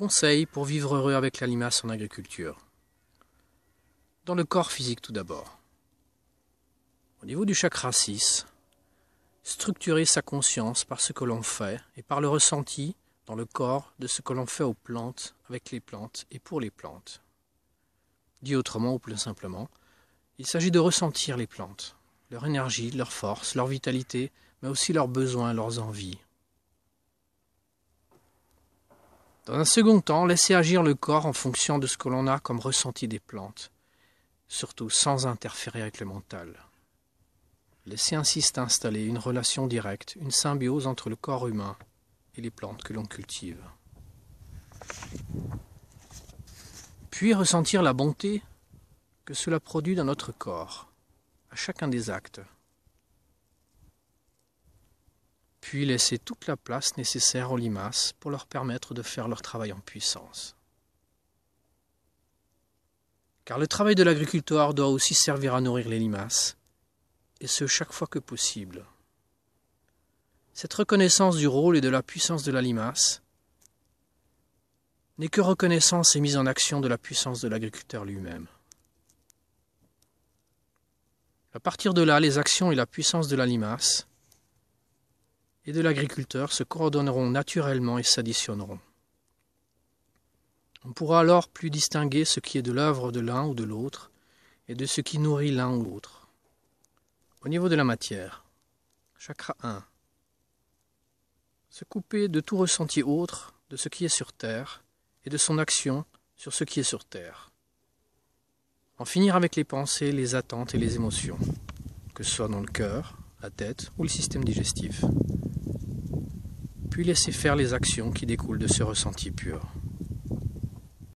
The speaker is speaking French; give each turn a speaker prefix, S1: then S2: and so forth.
S1: Conseils pour vivre heureux avec la limace en agriculture. Dans le corps physique tout d'abord. Au niveau du chakra 6, structurer sa conscience par ce que l'on fait et par le ressenti dans le corps de ce que l'on fait aux plantes, avec les plantes et pour les plantes. Dit autrement ou plus simplement, il s'agit de ressentir les plantes, leur énergie, leur force, leur vitalité, mais aussi leurs besoins, leurs envies, Dans un second temps, laissez agir le corps en fonction de ce que l'on a comme ressenti des plantes, surtout sans interférer avec le mental. Laissez ainsi s'installer une relation directe, une symbiose entre le corps humain et les plantes que l'on cultive. Puis ressentir la bonté que cela produit dans notre corps, à chacun des actes puis laisser toute la place nécessaire aux limaces pour leur permettre de faire leur travail en puissance. Car le travail de l'agriculteur doit aussi servir à nourrir les limaces, et ce chaque fois que possible. Cette reconnaissance du rôle et de la puissance de la limace n'est que reconnaissance et mise en action de la puissance de l'agriculteur lui-même. À partir de là, les actions et la puissance de la limace et de l'agriculteur se coordonneront naturellement et s'additionneront. On pourra alors plus distinguer ce qui est de l'œuvre de l'un ou de l'autre et de ce qui nourrit l'un ou l'autre. Au niveau de la matière, chakra 1. Se couper de tout ressenti autre de ce qui est sur terre et de son action sur ce qui est sur terre. En finir avec les pensées, les attentes et les émotions, que ce soit dans le cœur, la tête ou le système digestif puis laisser faire les actions qui découlent de ce ressenti pur.